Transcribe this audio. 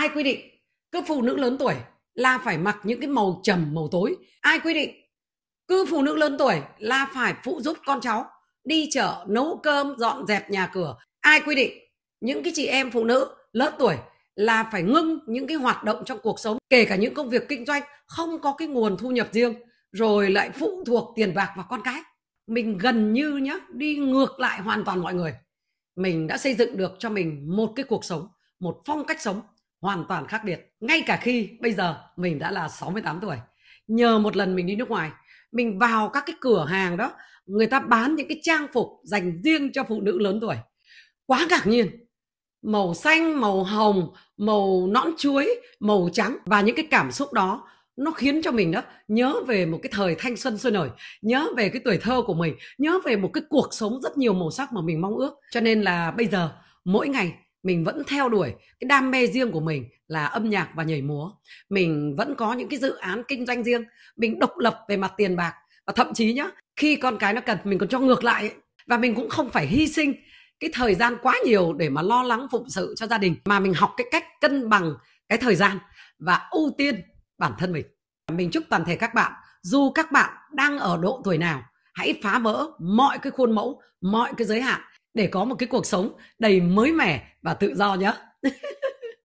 ai quy định cứ phụ nữ lớn tuổi là phải mặc những cái màu trầm màu tối ai quy định cứ phụ nữ lớn tuổi là phải phụ giúp con cháu đi chợ nấu cơm dọn dẹp nhà cửa ai quy định những cái chị em phụ nữ lớn tuổi là phải ngưng những cái hoạt động trong cuộc sống kể cả những công việc kinh doanh không có cái nguồn thu nhập riêng rồi lại phụ thuộc tiền bạc và con cái mình gần như nhá đi ngược lại hoàn toàn mọi người mình đã xây dựng được cho mình một cái cuộc sống một phong cách sống hoàn toàn khác biệt ngay cả khi bây giờ mình đã là 68 tuổi nhờ một lần mình đi nước ngoài mình vào các cái cửa hàng đó người ta bán những cái trang phục dành riêng cho phụ nữ lớn tuổi quá ngạc nhiên màu xanh màu hồng màu nõn chuối màu trắng và những cái cảm xúc đó nó khiến cho mình đó nhớ về một cái thời thanh xuân sôi nổi nhớ về cái tuổi thơ của mình nhớ về một cái cuộc sống rất nhiều màu sắc mà mình mong ước cho nên là bây giờ mỗi ngày mình vẫn theo đuổi cái đam mê riêng của mình là âm nhạc và nhảy múa mình vẫn có những cái dự án kinh doanh riêng mình độc lập về mặt tiền bạc và thậm chí nhá khi con cái nó cần mình còn cho ngược lại ấy. và mình cũng không phải hy sinh cái thời gian quá nhiều để mà lo lắng phụng sự cho gia đình mà mình học cái cách cân bằng cái thời gian và ưu tiên bản thân mình mình chúc toàn thể các bạn dù các bạn đang ở độ tuổi nào hãy phá vỡ mọi cái khuôn mẫu mọi cái giới hạn để có một cái cuộc sống đầy mới mẻ và tự do nhé